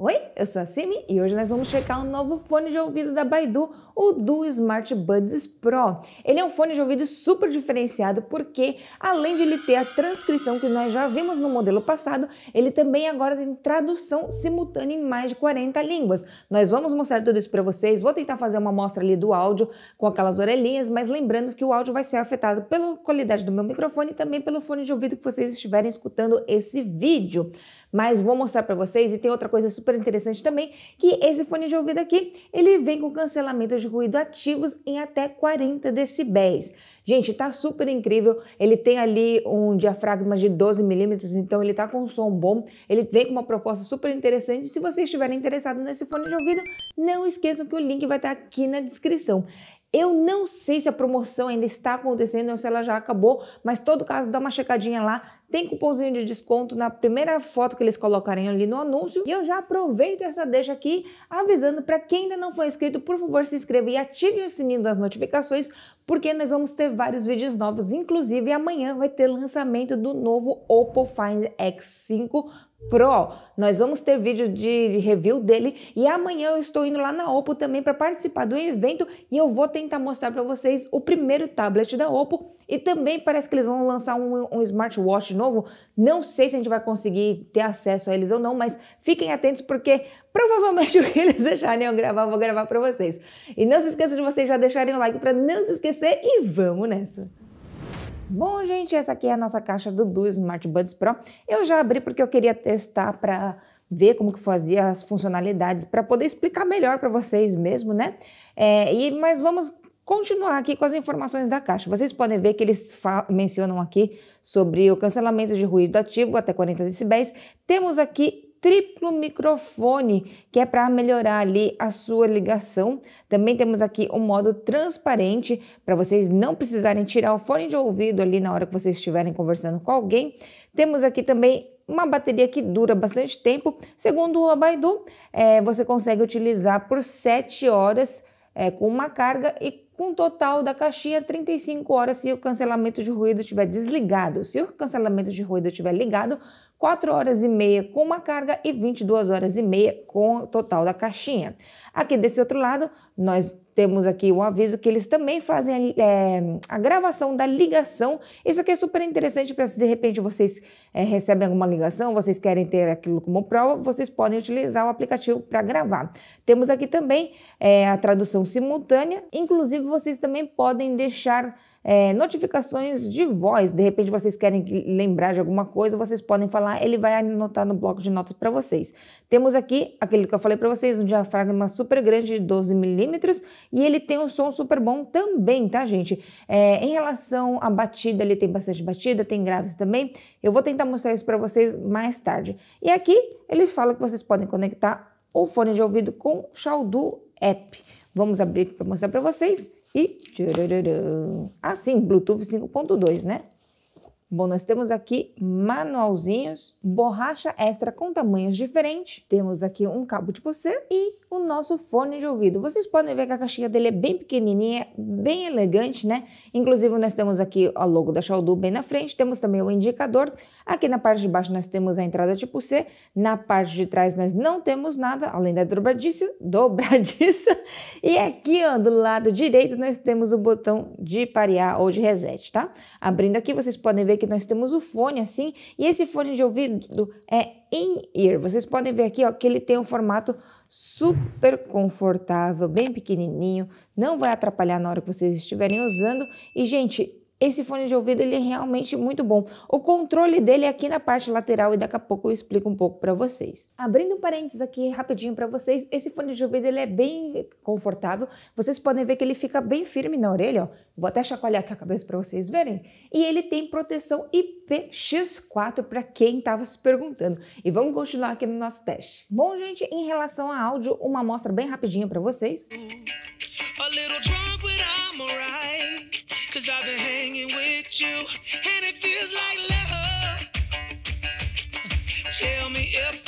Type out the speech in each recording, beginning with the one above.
Oi, eu sou a Simi e hoje nós vamos checar um novo fone de ouvido da Baidu, o Duo Smart Buds Pro. Ele é um fone de ouvido super diferenciado porque, além de ele ter a transcrição que nós já vimos no modelo passado, ele também agora tem tradução simultânea em mais de 40 línguas. Nós vamos mostrar tudo isso para vocês, vou tentar fazer uma amostra ali do áudio com aquelas orelhinhas, mas lembrando que o áudio vai ser afetado pela qualidade do meu microfone e também pelo fone de ouvido que vocês estiverem escutando esse vídeo. Mas vou mostrar para vocês e tem outra coisa super interessante também, que esse fone de ouvido aqui, ele vem com cancelamento de ruído ativos em até 40 decibéis. Gente, tá super incrível. Ele tem ali um diafragma de 12 milímetros, então ele tá com um som bom. Ele vem com uma proposta super interessante. Se vocês estiverem interessados nesse fone de ouvido, não esqueçam que o link vai estar tá aqui na descrição. Eu não sei se a promoção ainda está acontecendo ou se ela já acabou, mas todo caso dá uma checadinha lá. Tem cupomzinho de desconto na primeira foto que eles colocarem ali no anúncio. E eu já aproveito essa deixa aqui avisando para quem ainda não foi inscrito, por favor, se inscreva e ative o sininho das notificações, porque nós vamos ter vários vídeos novos, inclusive amanhã vai ter lançamento do novo Oppo Find X5 Pro. Nós vamos ter vídeo de, de, review dele e amanhã eu estou indo lá na Oppo também para participar do evento e eu vou tentar mostrar para vocês o primeiro tablet da Oppo e também parece que eles vão lançar um, um, smartwatch novo. Não sei se a gente vai conseguir ter acesso a eles ou não, mas fiquem atentos porque provavelmente o que eles deixarem eu gravar, eu vou gravar para vocês. E não se esqueça de vocês já deixarem o like para não se esquecer e vamos nessa. Bom, gente, essa aqui é a nossa caixa do Duo Smart Buds Pro. Eu já abri porque eu queria testar para ver como que fazia as funcionalidades para poder explicar melhor para vocês mesmo, né? É, e, mas vamos continuar aqui com as informações da caixa. Vocês podem ver que eles mencionam aqui sobre o cancelamento de ruído ativo até 40 decibéis. Temos aqui triplo microfone, que é para melhorar ali a sua ligação. Também temos aqui um modo transparente para vocês não precisarem tirar o fone de ouvido ali na hora que vocês estiverem conversando com alguém. Temos aqui também uma bateria que dura bastante tempo. Segundo o Abaidu, é, você consegue utilizar por 7 horas é, com uma carga e com total da caixinha 35 horas se o cancelamento de ruído estiver desligado. Se o cancelamento de ruído estiver ligado, 4 horas e meia com uma carga e 22 horas e meia com o total da caixinha. Aqui desse outro lado, nós temos aqui o um aviso que eles também fazem é, a, gravação da ligação. Isso aqui é super interessante para se de repente vocês é, recebem alguma ligação, vocês querem ter aquilo como prova, vocês podem utilizar o aplicativo para gravar. Temos aqui também é, a tradução simultânea, inclusive vocês também podem deixar é, notificações de voz. De repente vocês querem lembrar de alguma coisa, vocês podem falar, ele vai anotar no bloco de notas para vocês. Temos aqui aquele que eu falei para vocês, um diafragma super grande de 12 milímetros e ele tem um som super bom também, tá, gente? É, em relação à batida, ele tem bastante batida, tem graves também. Eu vou tentar mostrar isso para vocês mais tarde. E aqui eles falam que vocês podem conectar o fone de ouvido com o Xiaodu App. Vamos abrir para mostrar para vocês e assim, Bluetooth 5.2, né? Bom, nós temos aqui manualzinhos, borracha extra com tamanhos diferentes, temos aqui um cabo tipo C e o nosso fone de ouvido. Vocês podem ver que a caixinha dele é bem pequenininha, bem elegante, né? Inclusive nós temos aqui a logo da Xiaodu bem na frente, temos também o indicador. Aqui na parte de baixo nós temos a entrada tipo C, na parte de trás nós não temos nada, além da dobradiça, dobradiça. E aqui, ó, do lado direito nós temos o botão de parear ou de reset, tá? Abrindo aqui vocês podem ver que nós temos o fone assim, e esse fone de ouvido é in-ear. Vocês podem ver aqui ó, que ele tem um formato super confortável, bem pequenininho, não vai atrapalhar na hora que vocês estiverem usando. E, gente, esse fone de ouvido ele é realmente muito bom. O controle dele é aqui na parte lateral e daqui a pouco eu explico um pouco para vocês. Abrindo um parênteses aqui rapidinho para vocês, esse fone de ouvido ele é bem confortável. Vocês podem ver que ele fica bem firme na orelha, ó. Vou até chacoalhar aqui a cabeça para vocês verem. E ele tem proteção IPX4 para quem estava se perguntando. E vamos continuar aqui no nosso teste. Bom, gente, em relação a áudio, uma amostra bem rapidinha para vocês. A Cause I've been hanging with you, and it feels like love. Tell me if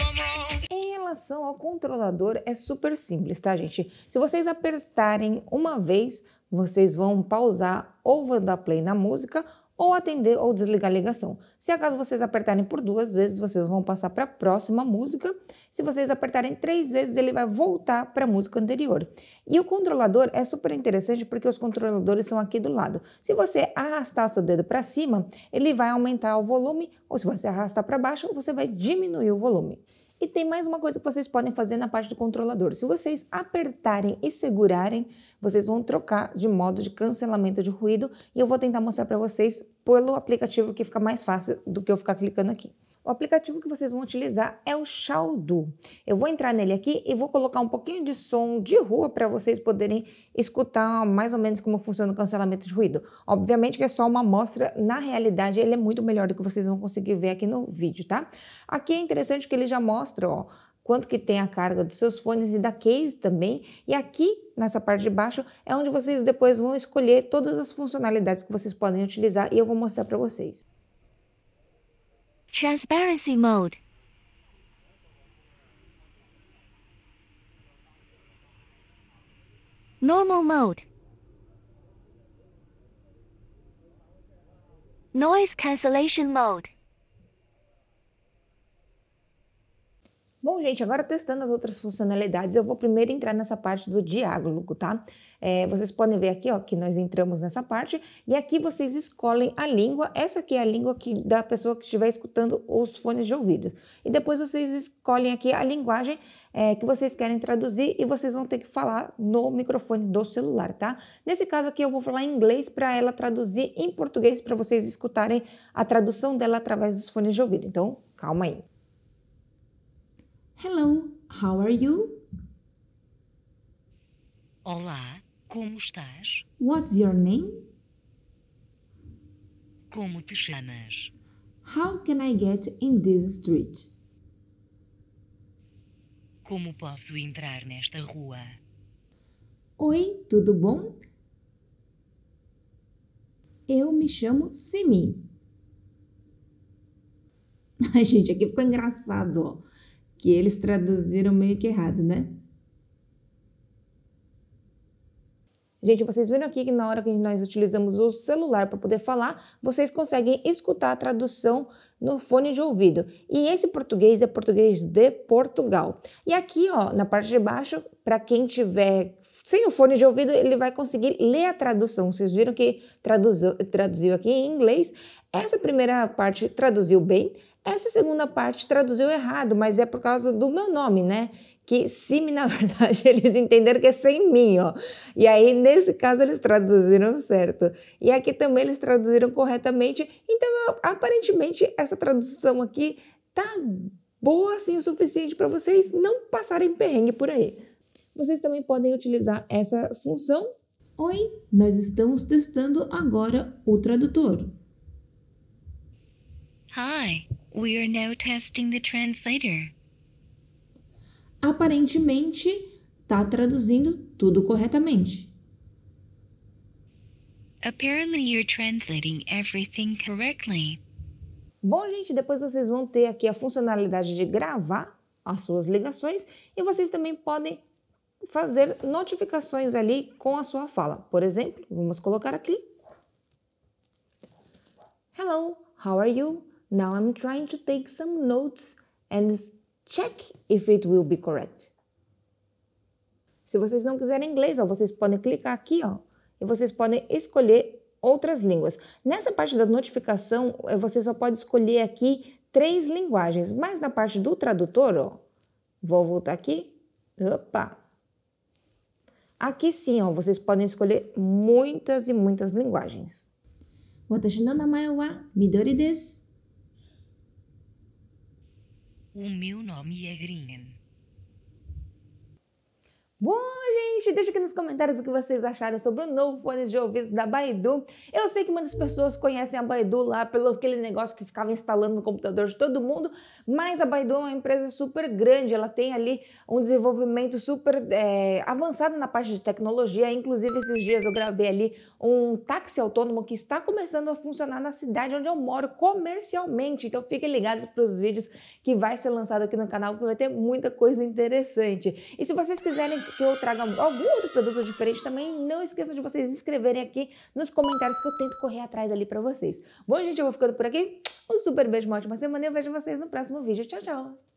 Em relação ao controlador, é super simples, tá, gente? Se vocês apertarem uma vez, vocês vão pausar ou vão dar play na música ou atender ou desligar a ligação. Se acaso vocês apertarem por duas vezes, vocês vão passar para a próxima música. Se vocês apertarem três vezes, ele vai voltar para a música anterior. E o controlador é super interessante porque os controladores são aqui do lado. Se você arrastar seu dedo para cima, ele vai aumentar o volume, ou se você arrastar para baixo, você vai diminuir o volume. E tem mais uma coisa que vocês podem fazer na parte do controlador. Se vocês apertarem e segurarem, vocês vão trocar de modo de cancelamento de ruído e eu vou tentar mostrar para vocês pelo aplicativo que fica mais fácil do que eu ficar clicando aqui. O aplicativo que vocês vão utilizar é o Xiaodu. Eu vou entrar nele aqui e vou colocar um pouquinho de som de rua para vocês poderem escutar mais ou menos como funciona o cancelamento de ruído. Obviamente que é só uma amostra, na realidade ele é muito melhor do que vocês vão conseguir ver aqui no vídeo, tá? Aqui é interessante que ele já mostra, ó, quanto que tem a carga dos seus fones e da case também. E aqui nessa parte de baixo é onde vocês depois vão escolher todas as funcionalidades que vocês podem utilizar e eu vou mostrar para vocês. transparency mode. Normal mode. Noise cancellation mode. Bom, gente, agora testando as outras funcionalidades, eu vou primeiro entrar nessa parte do diálogo, tá? É, vocês podem ver aqui, ó, que nós entramos nessa parte e aqui vocês escolhem a língua. Essa aqui é a língua que, da pessoa que estiver escutando os fones de ouvido. E depois vocês escolhem aqui a linguagem é, que vocês querem traduzir e vocês vão ter que falar no microfone do celular, tá? Nesse caso aqui eu vou falar em inglês para ela traduzir em português para vocês escutarem a tradução dela através dos fones de ouvido. Então, calma aí. Hello, how are you? Olá, como estás? What's your name? Como te chamas? How can I get in this street? Como posso entrar nesta rua? Oi, tudo bom? Eu me chamo Simi. Ai, gente, aqui ficou engraçado, ó que eles traduziram meio que errado, né? Gente, vocês viram aqui que na hora que nós utilizamos o celular para poder falar, vocês conseguem escutar a tradução no fone de ouvido. E esse português é português de Portugal. E aqui, ó, na parte de baixo, para quem tiver sem o fone de ouvido, ele vai conseguir ler a tradução. Vocês viram que traduziu, traduziu aqui em inglês. Essa primeira parte traduziu bem. Essa segunda parte traduziu errado, mas é por causa do meu nome, né? Que Simi, na verdade, eles entenderam que é sem mim, ó. E aí, nesse caso, eles traduziram certo. E aqui também eles traduziram corretamente. Então, aparentemente, essa tradução aqui tá boa assim o suficiente para vocês não passarem perrengue por aí. Vocês também podem utilizar essa função. Oi, nós estamos testando agora o tradutor. Hi, We are now testing the translator. Aparentemente, está traduzindo tudo corretamente. Apparently you're translating everything correctly. Bom, gente, depois vocês vão ter aqui a funcionalidade de gravar as suas ligações e vocês também podem fazer notificações ali com a sua fala. Por exemplo, vamos colocar aqui: Hello, how are you? Now I'm trying to take some notes and check if it will be correct. Se vocês não quiserem inglês, ó, vocês podem clicar aqui ó, e vocês podem escolher outras línguas. Nessa parte da notificação, eh, você só pode escolher aqui três linguagens, mas na parte do tradutor, ó, vou voltar aqui, opa! Aqui sim, ó, vocês podem escolher muitas e muitas linguagens. 私の名前は緑です。o meu nome é Green. Bom, gente, deixa aqui nos comentários o que vocês acharam sobre o novo fone de ouvido da Baidu. Eu sei que muitas pessoas conhecem a Baidu lá pelo aquele negócio que ficava instalando no computador de todo mundo, mas a Baidu é uma empresa super grande, ela tem ali um desenvolvimento super é, avançado na parte de tecnologia. Inclusive, esses dias eu gravei ali um táxi autônomo que está começando a funcionar na cidade onde eu moro comercialmente. Então fiquem ligados para os vídeos que vai ser lançado aqui no canal, que vai ter muita coisa interessante. E se vocês quiserem que eu traga algum outro produto diferente também, não esqueçam de vocês escreverem aqui nos comentários que eu tento correr atrás ali para vocês. Bom, gente, eu vou ficando por aqui. Um super beijo, uma ótima semana e eu vejo vocês no próximo vídeo. Tchau, tchau!